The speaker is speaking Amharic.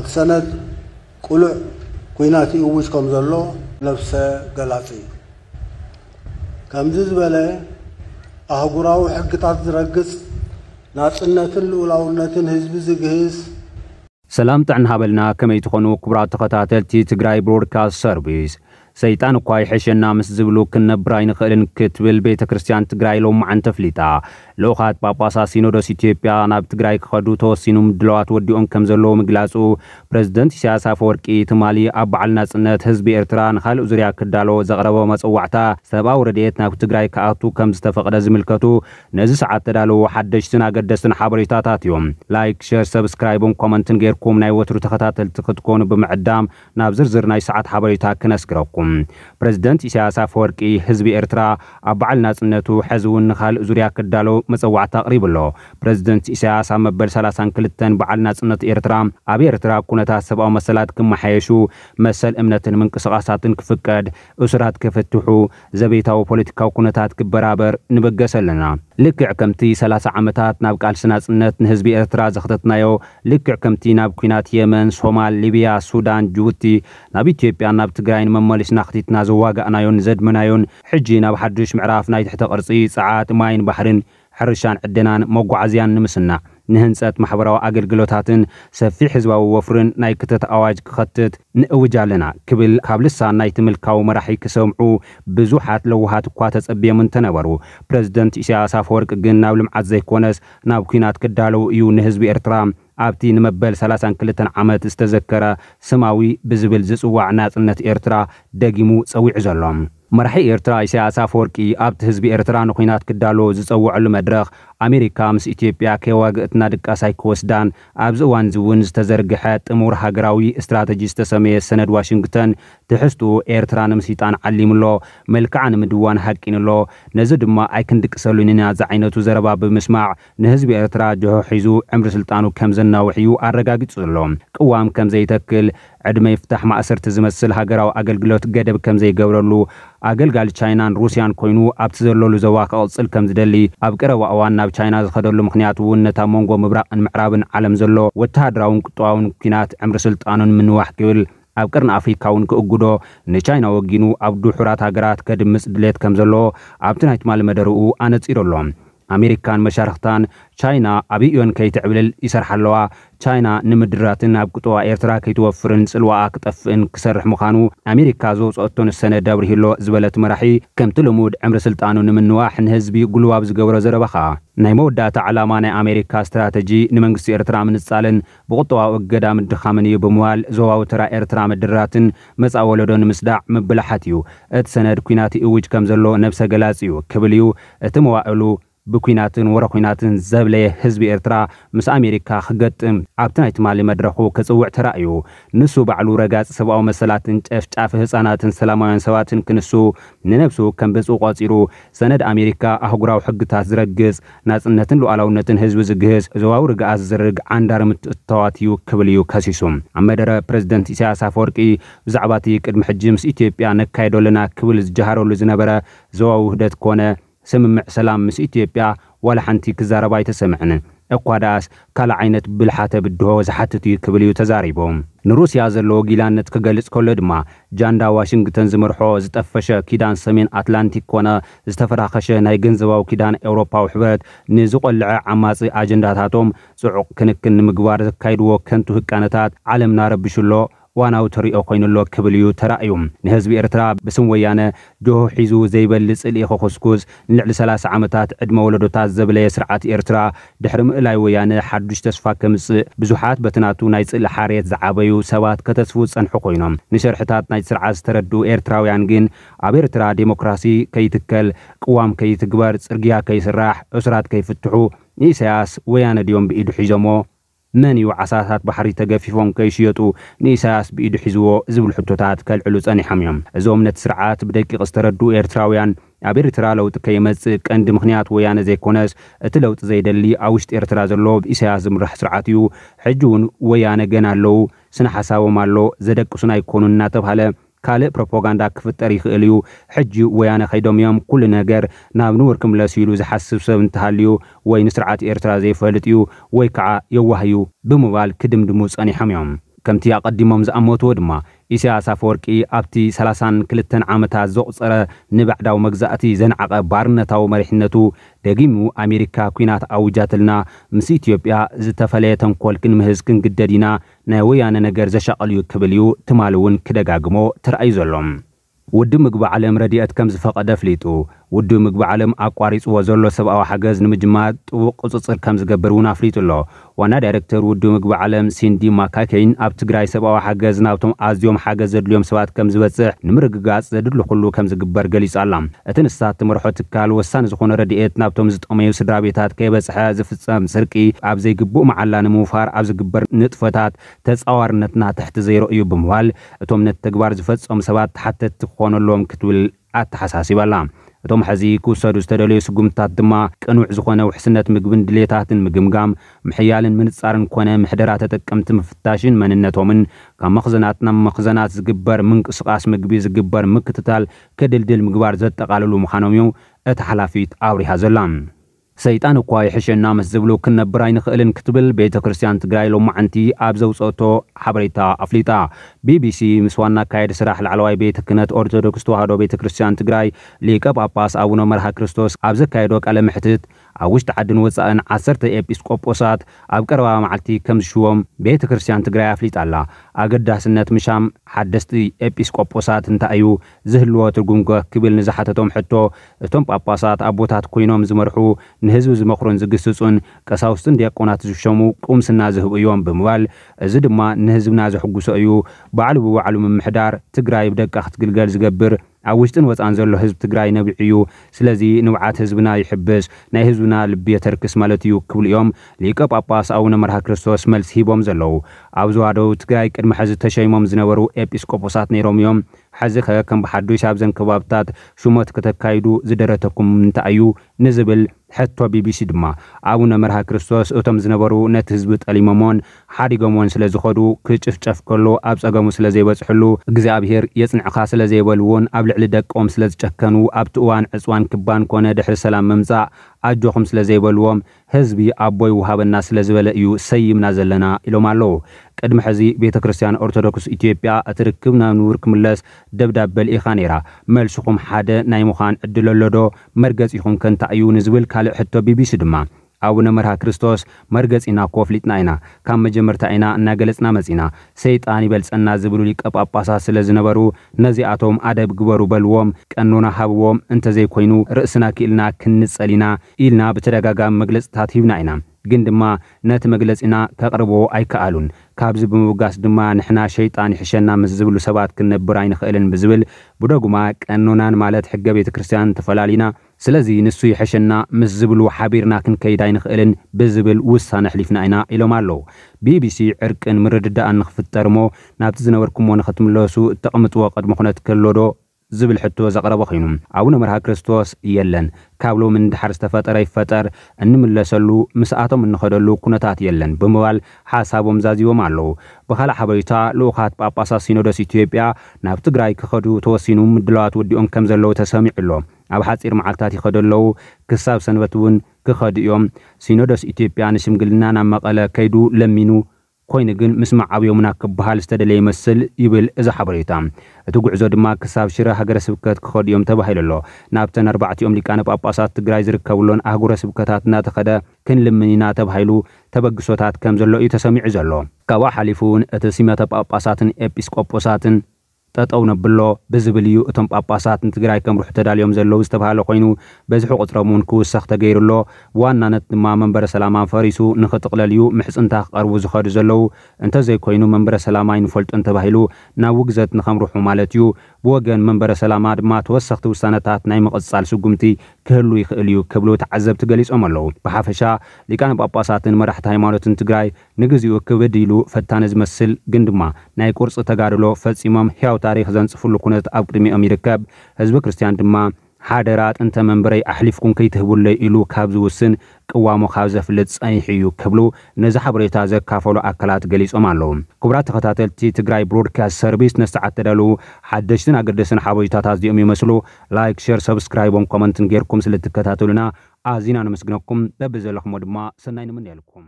እቲ ሰነድ ቁሉዕ ኩናት ይእውጅ ከም ዘሎ ነፍሰ ገላፂ እዩ ከምዚ ዝበለ ኣህጉራዊ ሕግታት ዝረግፅ ናፅነትን ልኡላውነትን ህዝቢ ዝግህዝ ሰላም ጥዕና ሃበልና ከመይ ትኾኑ ክቡራት ተኸታተልቲ ትግራይ ብሮድካስት ሰርቪስ ሰይጣን እኳ ይሕሸና ምስ ዝብሉ ክንነብር ኣይንኽእልን ክትብል ቤተ ክርስቲያን ትግራይ ሎምዓን ተፍሊጣ ልኡኻት ጳጳሳት ሲኖዶስ ኢትዮጵያ ናብ ትግራይ ክኸዱ ተወሲኑ ምድለዋት ወዲኦም ከም ዘለዎ ምግላጹ ፕረዚደንት ኢሳያስ አፈወርቂ ትማሊ ኣብ በዓል ናጽነት ህዝቢ ኤርትራ ንኻልእ ዙርያ ክዳሎ ዘቕረበ መጽዋዕታ ሰብኣዊ ረድኤት ናብ ትግራይ ክኣቱ ከም ዝተፈቕደ ዝምልከቱ ነዚ ሰዓት ተዳለዉ ሓደሽትን ኣገደስትን ሓበሬታታት እዮም ላይክ ሸር ሰብስክራይብን ኮመንትን ጌርኩም ናይ ወትሩ ተኸታተልቲ ክትኮኑ ብምዕዳም ናብ ዝርዝር ናይ ሰዓት ሓበሬታ ክነስክረኩም ኣለኹም ፕረዚደንት ኢሳያስ ኣፈወርቂ ህዝቢ ኤርትራ ኣብ በዓል ናጽነቱ ሕዚ እውን ንኻልእ ዙርያ ክዳሎ መፀዋዕቲ ኣቕሪቡ ኣሎ ፕረዚደንት ኢሳያስ ኣብ መበል 32 በዓል ናጽነት ኤርትራ ኣብ ኤርትራ ኩነታት ሰብኣዊ መሰላት ክመሓየሹ መሰል እምነትን ምንቅስቓሳትን ክፍቀድ እስራት ክፍትሑ ዘቤታዊ ፖለቲካዊ ኩነታት ክበራበር ንበገስ ኣለና ልክዕ ከምቲ 30 ዓመታት ናብ ቃልሲ ናጽነት ንህዝቢ ኤርትራ ዘኽተትናዮ ልክዕ ከምቲ ናብ ኩናት የመን ሶማል ሊብያ ሱዳን ጅቡቲ ናብ ኢትዮጵያን ናብ ትግራይን መመሊስና ኽቲትና ዘዋጋእናዮን ዘድመናዮን ሕጂ ናብ ሓድሽ ምዕራፍ ናይ ትሕተ ቕርፂ ፀዓት ማይን ባሕርን ሕርሻን ዕድናን መጓዓዝያን ንምስናዕ ንህንፀት ማሕበራዊ ኣገልግሎታትን ሰፊሕ ህዝባዊ ወፍርን ናይ ክተት ኣዋጅ ክኸትት ንእውጅ ኣለና ክብል ካብ ልሳን ናይ ትምልካዊ መራሒ ክሰምዑ ብዙሓት ለውሃት እኳ ተጸብዮም እንተነበሩ ፕረዚደንት ኢሳያስ ኣፈወርቂ ግን ናብ ልምዓት ዘይኮነስ ናብ ኩናት ክዳለው እዩ ንህዝቢ ኤርትራ ኣብቲ ንመበል 32 ዓመት ዝተዘከረ ስማዊ ብዝብል ዝጽዋዕ ናጽነት ኤርትራ ደጊሙ ጸዊዑ ዘሎም መራሒ ኤርትራ ኢሳያስ ኣፈወርቂ ኣብቲ ህዝቢ ኤርትራ ንኩናት ክዳሎ ዝፀውዐሉ መድረኽ ኣሜሪካ ምስ ኢትዮጵያ ከየዋግእትና ድቃሳይ ክወስዳን ኣብዚ እዋን እዚ እውን ዝተዘርግሐ ጥሙር ሃገራዊ እስትራተጂ ዝተሰመየ ሰነድ ዋሽንግተን ትሕዝትኡ ኤርትራ ንምስልጣን ዓሊምሎ መልክዓ ንምድዋን ሃቂንሎ ነዚ ድማ ኣይክንድቅሰሉን ኢና ዓይነቱ ዘረባ ብምስማዕ ንህዝቢ ኤርትራ ጆሆ ሒዙ ዕምሪ ስልጣኑ ከም ዘናውሕ እዩ ኣረጋጊጹ ዘሎ ቅዋም ከም ዘይተክል ዕድመ ይፍታሕ ማእሰርቲ ዝመስል ሃገራዊ ኣገልግሎት ገደብ ከም ዘይገብረሉ ኣገልጋሊ ቻይናን ሩስያን ኮይኑ ኣብቲ ዘለሉ ዞባ ክቕፅል ከም ዝደሊ ኣብ ቀረባ እዋን ናብ ቻይና ዝኸደሉ ምክንያት እውን ነታ መንጎ ምብራቕን ምዕራብን ዓለም ዘሎ ወተሃድራውን ቁጠባውን ኩናት ዕምሪ ስልጣኑን ምንዋሕ ክብል ኣብ ቅርኒ ኣፍሪካ እውን ክእግዶ ንቻይና ወጊኑ ኣብ ድሑራት ሃገራት ከድምፅ ድሌት ከም ዘለዎ ኣብቲ ናይ ትማሊ መደርኡ ኣነፂሩ ኣሎም ኣሜሪካን መሻርክታን ቻይና ኣብ እዮን ከይትዕብልል ይሰርሓ ኣለዋ ቻይና ንምድራትን ኣብ ቅጥዋ ኤርትራ ከይትወፍርን ፅልዋኣ ክጠፍእን ክሰርሕ ምዃኑ ኣሜሪካ ዘውፅአቶን ንሰነ ኣብርሂሎ ዝበለት መራሒ ከምቲ ልሙድ ዕምሪ ስልጣኑ ንምንዋሕ ንህዝቢ ጉልባብ ዝገብሮ ዘረባ ኸኣ ናይ መወዳእታ ዓላማ ናይ ኣሜሪካ እስትራተጂ ንመንግስቲ ኤርትራ ምንፃልን ብቁጠባዊ እገዳ ምድኻምን እዩ ብምባል ዞባዊ ተራ ኤርትራ ምድራትን መፃ ወለዶ ንምስዳዕ ምብላሓት እዩ እቲ ሰነድ ኩናት ይእውጅ ከም ዘሎ ነብሰ ገላፂ እዩ ክብል እዩ እቲ መዋእሉ ብኩናትን ወረኩናትን ዘብለየ ህዝቢ ኤርትራ ምስ ኣሜሪካ ክገጥም ኣብቲ ናይ ትማሊ መድረኹ ክጽውዕ ተራእዩ ንሱ ባዕሉ ረጋጽ ሰብኣዊ መሰላትን ጨፍጫፍ ህፃናትን ሰላማውያን ሰባትን ክንሱ ንነብሱ ከም ብፁ ቆፂሩ ሰነድ ኣሜሪካ ኣህጉራዊ ሕግታት ዝረግጽ ናጽነትን ሉዓላውነትን ህዝቢ ዝግህዝ ዞባዊ ርግኣት ዝርግ ዓንዳር ምትእተዋት እዩ ክብል እዩ ከሲሱ ኣብ መደረ ፕረዚደንት ኢሳያስ ኣፈወርቂ ብዛዕባ እቲ ቅድሚ ሕጂ ምስ ኢትዮጵያ ነካይዶ ክብል ዝጀሃረሉ ዝነበረ ዞባዊ ውህደት ኮነ ስምምዕ ሰላም ምስ ኢትዮጵያ ዋላ ሓንቲ ክዛረባ ኣይተሰምዐን እኳ ዳኣስ ካልእ ዓይነት ብልሓተ ብድሆ ዝሓትት እዩ ክብል እዩ ተዛሪቦም ንሩስያ ዘለዎ ጊላነት ክገልጽ ከሎ ድማ ጃንዳ ዋሽንግተን ዝመርሖ ዝጠፈሸ ኪዳን ሰሜን ኣትላንቲክ ኮነ ዝተፈራኸሸ ናይ ገንዘባዊ ኪዳን ኤውሮፓዊ ሕብረት ንዝቆልዐ ዓማጺ ኣጀንዳታቶም ጽዑቕ ክንክን ንምግባር ዘካይድዎ ከንቱ ህቃነታት ዓለም ናረብሽሎ واناو تريو قين اللو كبليو ترأيو نهزبي ارترا بسمويانا جوهو حيزو زيبل لسئل ايخو خسكوز نلعل سلاس عامتات ادمو لدو تاززبلا يسرعات ارترا دحرم الاي ويانا حدوش تسفا كمس بزوحات بتناتو نايت سئل حاريت زعابيو سوات كتسفو سنحو قينام نشرحتات نايت سرعاز تردو ارتراو يانجين اب ارترا ديموكراسي كي تكل قوام كي تقبار سرقيا كي سراح اسرات كي فتحو نيساس ويانا ديوم بإيدو حيزمو من وعساسات بحري تجففون كيشيتو نيساس بيد حزو زبل حتوتات كالعلوصاني حميم زوم نت سرعات بدقيق استردو إرتراويان ኣብ ኤርትራ ለውጢ ከይመፅእ ቀንዲ ምክንያት ወያነ ዘይኮነስ እቲ ለውጢ ዘይደሊ ኣብ ውሽጢ ኤርትራ ዘሎ ብኢሳያስ ዝምራሕ ስርዓት እዩ ሕጂ እውን ወያነ ገና ኣለው ስነ ሓሳቦም ኣሎ ዘደቅሱን ኣይኮኑን እናተባሃለ ካልእ ፕሮፓጋንዳ ክፍጠር ይኽእል እዩ ሕጂ ወያነ ከይዶም እዮም ኩሉ ነገር ናብ ንውር ክምለሱ ኢሉ ዝሓስብ ሰብ እንተሃልዩ ወይ ንስርዓት ኤርትራ ዘይፈልጥ እዩ ወይ ከዓ የዋህዩ ብምባል ክድምድሙ ጸኒሖም እዮም ከምቲ ኣቐዲሞም ዝኣመትዎ ድማ ኢሳያስ ኣፈወርቂ ኣብቲ 32 ዓመታት ዘቝፀረ ንባዕዳዊ መግዛእቲ ዘነዓቐ ባርነታዊ መሪሕነቱ ደጊሙ ኣሜሪካ ኩናት ኣውጃትልና ምስ ኢትዮጵያ ዝተፈለየ ተንኮል ክንምህዝ ክንግደድ ኢና ናይ ወያነ ነገር ዘሻቐልዩ ክብል እዩ ትማል እውን ክደጋግሞ ተረኣዩ ዘሎም ውዲ ምግቢ ዓለም ረድኦት ከም ዝፈቐደ ኣፍሊጡ ودو مقبع علم أقواريس وزولو سبعة وحجز نمجمات وقصص كامز زجبرون أفريت الله وانا داركتر ودو مقبع علم سندي ماكاكين أبتغراي سبعة وحجز نابتم أزيوم حجز اليوم سوات كامز بسح نمرق قاس زدلو خلو كامز زجبر جليس علم أتن الساعة مرحو تكال وسان زخون رديت نابتم زد اميو سدرابيتات كي حاز في السام سرقي أبزي جبو معلان موفار زي جبر نتفتات اوار نتنا تحت زي رؤيو بموال أتوم نتجبر زفت أم سوات حتى تخون اللوم كتول أتحساسي بالام እቶም ሕዚ ክውሰዱ ዝተደለዩ ስጉምትታት ድማ ቅኑዕ ዝኾነ ውሕስነት ምግብን ድሌታትን ምግምጋም ምሕያልን ምንጻርን ኮነ ምሕደራ ተጠቀምቲ ምፍታሽን መንነቶምን ካብ መኽዘናት ናብ መኽዘናት ዝግበር ምንቅስቓስ ምግቢ ዝግበር ምክትታል ክድልድል ምግባር ዘጠቓልሉ ምዃኖም እዩ እቲ ሓላፊት ኣውሪሃ ዘላ سيطان قوى نامس مزبلو كن براين خيلن كتبل بيتا كريسيان تغراي لو معنتي ابزو صوتو حبريتا افليتا بي بي سي مسوانا كايد سراح العلواي بيتا كنت اورثودوكس توهادو بيتا كريسيان تغراي ليكا باباس ابونا مرها كريستوس ابز كايدو قال محتت ኣብ ውሽጢ ዓድን ወፃእን ዓሰርተ ኤጲስቆጶሳት ኣብ ቀረባ መዓልቲ ከም ዝሽዎም ቤተ ክርስትያን ትግራይ ኣፍሊጣ ኣላ ኣገዳስነት ምሻም ሓደስቲ ኤጲስቆጶሳት እንታይ እዩ ዝህልዎ ትርጉምከ ክብል ንዝሓተቶም ሕቶ እቶም ጳጳሳት ኣቦታት ኮይኖም ዝመርሑ ንህዝቢ ዝመኽሩን ዝግስፁን ቀሳውስትን ዲያቆናት ዝሸሙ ቁምስና ዝህቡ እዮም ብምባል እዚ ድማ ንህዝብና ዘሕጉሶ እዩ ባዕሉ ብባዕሉ ምምሕዳር ትግራይ ብደቃ ክትግልገል ዝገብር ኣብ ውሽጥን ወፃን ዘሎ ህዝቢ ትግራይ ነብዕ እዩ ስለዚ ንውዓት ህዝብና ይሕብስ ናይ ህዝብና ልቢ የተርክስ ማለት እዩ ክብሉ እዮም ሊቀ ጳጳስ ኣቡነ መርሃ ክርስቶስ መልሲ ሂቦም ዘለዉ ኣብ ዝዋደው ትግራይ ቅድሚ ሕዚ ተሸይሞም ዝነበሩ ኤጲስቆጶሳት ነይሮም እዮም ሕዚ ኸ ከም ብሓዱሽ ኣብዘን ከባብታት ሹመት ክተካይዱ ዝደረተኩም እንታይ እዩ ንዝብል ሕቶ ቢቢሲ ድማ ኣቡነ መርሃ ክርስቶስ እቶም ዝነበሩ ነቲ ህዝቢ ጠሊሞሞን ሓዲጎሞን ስለ ዝኸዱ ክጭፍጨፍ ከሎ ኣብ ፀገሙ ስለ ዘይበፅሕሉ እግዚኣብሄር የፅንዕኻ ስለ ዘይበልዎን ኣብ ልዕሊ ደቆም ስለ ዝጨከኑ ኣብቲ እዋን ዕፅዋን ክባን ኮነ ድሕሪ ሰላም ምምፃእ ኣጆኹም ስለ ዘይበልዎም ህዝቢ ኣቦይ ውሃበና ስለ ዝበለ እዩ ሰይምና ዘለና ኢሎም ኣለዉ ቅድሚ ሕዚ ቤተ ክርስትያን ኦርቶዶክስ ኢትዮጵያ እትርክብ ናብ ንቡር ክምለስ ደብዳብ በሊኢኻ ነይራ መልሲኹም ሓደ ናይ ምዃን ዕድለሎዶ መርገፂኹም ከንታ እዩ ንዝብል ካልእ ሕቶ ቢቢሲ ድማ አቡነ መርሃ ክርስቶስ መርገጺና ኮፍሊጥና ኢና ካብ መጀመርታ ኢና እናገለጽና መጺና ሰይጣን ይበልጸና ዝብሉ ሊቀ ጳጳሳት ስለ ዝነበሩ ነዚኣቶም ኣደብ ግበሩ በልዎም ቀኖና ሃብዎም እንተዘይኮይኑ ርእስና ክኢልና ክንጸሊና ኢልና ብተደጋጋሚ መግለጽታት ሂብና ኢና ግን ድማ ነቲ መግለጺና ከቕርቦ ኣይከኣሉን ካብዚ ብምብጋስ ድማ ንሕና ሸይጣን ይሕሸና ምስ ዝብሉ ሰባት ክንነብር ኣይንኽእልን ብዝብል ብደጉማ ቀኖናን ማለት ሕገ ቤተ ክርስትያን ተፈላሊና ስለዚ ንሱ ይሕሸና ምስ ዝብሉ ሓቢርና ክንከይድ ኣይንኽእልን ብዝብል ውሳነ ኣሕሊፍና ኢና ኢሎም ኣለዉ ቢቢሲ ዕርቅን ምርድዳእን ንኽፍጠር ሞ ናብቲ ዝነበርኩምዎ ንኽትምለሱ እተቕምጥዎ ቅድሚ ኩነት ከሎ ዶ ዝብል ሕቶ ዘቕረበ ኮይኑ ኣቡነ መርሃ ክርስቶስ የለን ካብ ሎም እንድሓር ዝተፈጠረ ይፈጠር እንምለሰሉ ምስኣቶም እንኸደሉ ኩነታት የለን ብምባል ሓሳቦም ዛዚቦም ኣለዉ ብካልእ ሓበሬታ ልኡኻት ጳጳሳት ሲኖዶስ ኢትዮጵያ ናብ ትግራይ ክኸዱ ተወሲኑ ምድለዋት ወዲኦም ከም ዘለዉ ተሰሚዑ ኣሎ ኣብ ሓፂር መዓልትታት ይኸዱ ኣለዉ ክሳብ ሰንበት እውን ክኸዱ እዮም ሲኖዶስ ኢትዮጵያ ንሽምግልና ናብ መቐለ ከይዱ ለሚኑ ኮይኑ ግን ምስ መዓብዮምና ክበሃል ዝተደለየ ይመስል ይብል እዚ ሓበሬታ እቲ ጉዕዞ ድማ ክሳብ ሽረ ሃገረ ስብከት ክኸዱ እዮም ተባሂሉ ኣሎ ናብተን ኣርባዕትኦም ሊቃነ ጳጳሳት ትግራይ ዝርከብሎን ኣህጉረ ስብከታት እናተኸደ ክንልምን ኢና ተባሂሉ ተበግሶታት ከም ዘሎ እዩ ተሰሚዑ ዘሎ ካብኡ ሓሊፉ እውን እቲ ሲመተ ጳጳሳትን ኤጲስቆጶሳትን تتأون بالله بزبليو أتم أباسات نتجرأي كم روح تداليوم زلوا استبها لقينو بزح قطرمون كوس سخت غير الله وأن نتما من بر سلامان فارسو نختق لليو محس أنت قرب زخار زلوا أنت زي قينو من سلامان فلت أنت بهلو ناوجزت نخم وگن منبر سلام آدمات وسخت و سنتات نیم قط سال سوگمتی کلوی خلیو کبلو تعذب تجلس عملو به حفش لیکن با پاساتن مرحت هیمارت انتقای نگزی و کودیلو فتان از مسل گندما نیکورس تجارلو فت امام حیاو تاریخ زنس فلکونت آبکریم امیرکب هزبک کریستیان دما ሓደራ ጥንተ መንበረይ ኣሕሊፍኩም ከይትህቡለይ ኢሉ ካብ ዝውስን ቅዋሞ ካብ ዘፍልጥ ፀኒሕ እዩ ክብሉ ነዚ ሓበሬታ ዘካፈሉ ኣካላት ገሊፆም ኣለዉ ክቡራት ተኸታተልቲ ትግራይ ብሮድካስት ሰርቪስ ነስተዓት ተዳልዉ ሓደሽትን ኣገደስን ሓበሬታታት እዚኦም ይመስሉ ላይክ ሸር ሰብስክራይቦም ኮመንትን ጌርኩም ትከታተሉና ኣዝና ነመስግነኩም በቢ ዘለኹሞ ድማ ሰናይ ንምንየልኩም